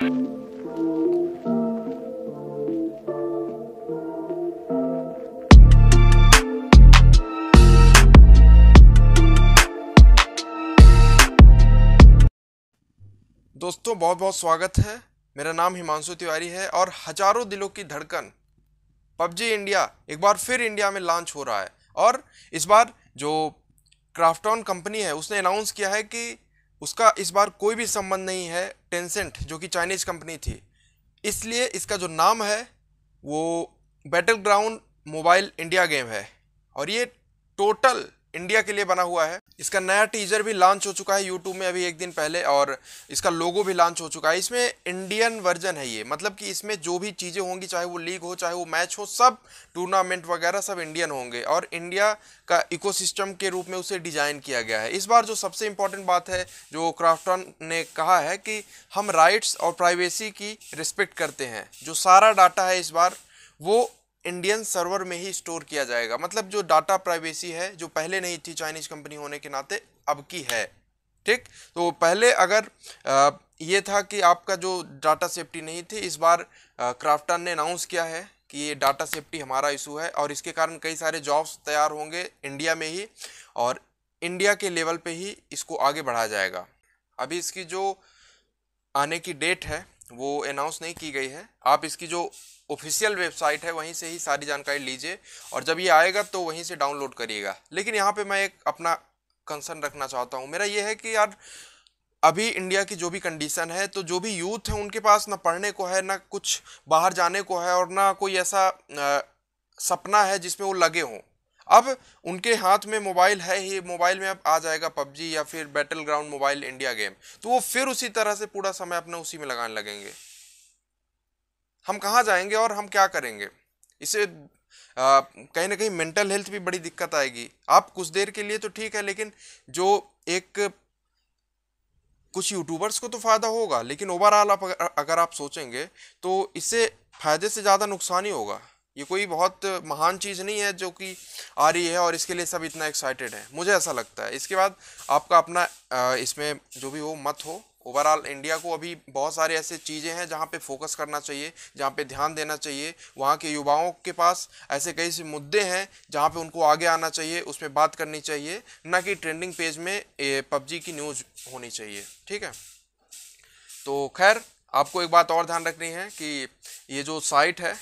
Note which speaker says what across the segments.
Speaker 1: दोस्तों बहुत बहुत स्वागत है मेरा नाम हिमांशु तिवारी है और हजारों दिलों की धड़कन पबजी इंडिया एक बार फिर इंडिया में लॉन्च हो रहा है और इस बार जो क्राफ्टॉन कंपनी है उसने अनाउंस किया है कि उसका इस बार कोई भी संबंध नहीं है टेंसेंट जो कि चाइनीज़ कंपनी थी इसलिए इसका जो नाम है वो battleground mobile India game है और ये टोटल इंडिया के लिए बना हुआ है इसका नया टीजर भी लॉन्च हो चुका है यूट्यूब में अभी एक दिन पहले और इसका लोगो भी लॉन्च हो चुका है इसमें इंडियन वर्जन है ये मतलब कि इसमें जो भी चीज़ें होंगी चाहे वो लीग हो चाहे वो मैच हो सब टूर्नामेंट वगैरह सब इंडियन होंगे और इंडिया का इकोसिस्टम के रूप में उसे डिज़ाइन किया गया है इस बार जो सबसे इंपॉर्टेंट बात है जो क्राफ्टन ने कहा है कि हम राइट्स और प्राइवेसी की रिस्पेक्ट करते हैं जो सारा डाटा है इस बार वो इंडियन सर्वर में ही स्टोर किया जाएगा मतलब जो डाटा प्राइवेसी है जो पहले नहीं थी चाइनीज कंपनी होने के नाते अब की है ठीक तो पहले अगर आ, ये था कि आपका जो डाटा सेफ्टी नहीं थी इस बार क्राफ्टन ने अनाउंस किया है कि ये डाटा सेफ्टी हमारा इशू है और इसके कारण कई सारे जॉब्स तैयार होंगे इंडिया में ही और इंडिया के लेवल पे ही इसको आगे बढ़ाया जाएगा अभी इसकी जो आने की डेट है वो अनाउंस नहीं की गई है आप इसकी जो ऑफिशियल वेबसाइट है वहीं से ही सारी जानकारी लीजिए और जब ये आएगा तो वहीं से डाउनलोड करिएगा लेकिन यहाँ पे मैं एक अपना कंसर्न रखना चाहता हूँ मेरा ये है कि यार अभी इंडिया की जो भी कंडीशन है तो जो भी यूथ है उनके पास ना पढ़ने को है ना कुछ बाहर जाने को है और ना कोई ऐसा आ, सपना है जिसमें वो लगे हों अब उनके हाथ में मोबाइल है ही मोबाइल में अब आ जाएगा पबजी या फिर battleground mobile India game तो वो फिर उसी तरह से पूरा समय अपना उसी में लगाने लगेंगे हम कहाँ जाएंगे और हम क्या करेंगे इसे कहीं ना कहीं मेंटल हेल्थ भी बड़ी दिक्कत आएगी आप कुछ देर के लिए तो ठीक है लेकिन जो एक कुछ यूट्यूबर्स को तो फ़ायदा होगा लेकिन ओवरऑल आप अगर आप सोचेंगे तो इससे फ़ायदे से ज़्यादा नुकसान ही होगा ये कोई बहुत महान चीज़ नहीं है जो कि आ रही है और इसके लिए सब इतना एक्साइटेड है मुझे ऐसा लगता है इसके बाद आपका अपना इसमें जो भी हो मत हो ओवरऑल इंडिया को अभी बहुत सारे ऐसे चीज़ें हैं जहाँ पे फोकस करना चाहिए जहाँ पे ध्यान देना चाहिए वहाँ के युवाओं के पास ऐसे कई से मुद्दे हैं जहाँ पे उनको आगे आना चाहिए उस पर बात करनी चाहिए ना कि ट्रेंडिंग पेज में पबजी की न्यूज़ होनी चाहिए ठीक है तो खैर आपको एक बात और ध्यान रखनी है कि ये जो साइट है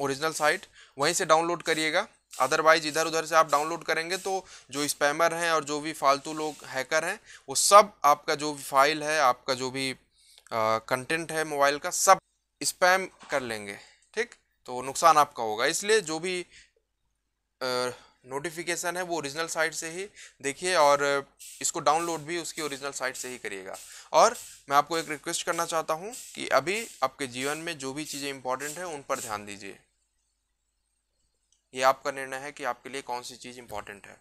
Speaker 1: ओरिजिनल साइट वहीं से डाउनलोड करिएगा अदरवाइज इधर उधर से आप डाउनलोड करेंगे तो जो स्पैमर हैं और जो भी फालतू लोग हैकर हैं वो सब आपका जो भी फाइल है आपका जो भी कंटेंट है मोबाइल का सब स्पैम कर लेंगे ठीक तो नुकसान आपका होगा इसलिए जो भी नोटिफिकेशन है वो ओरिजिनल साइट से ही देखिए और इसको डाउनलोड भी उसकी ओरिजिनल साइट से ही करिएगा और मैं आपको एक रिक्वेस्ट करना चाहता हूँ कि अभी आपके जीवन में जो भी चीज़ें इंपॉर्टेंट हैं उन पर ध्यान दीजिए ये आपका निर्णय है कि आपके लिए कौन सी चीज़ इंपॉर्टेंट है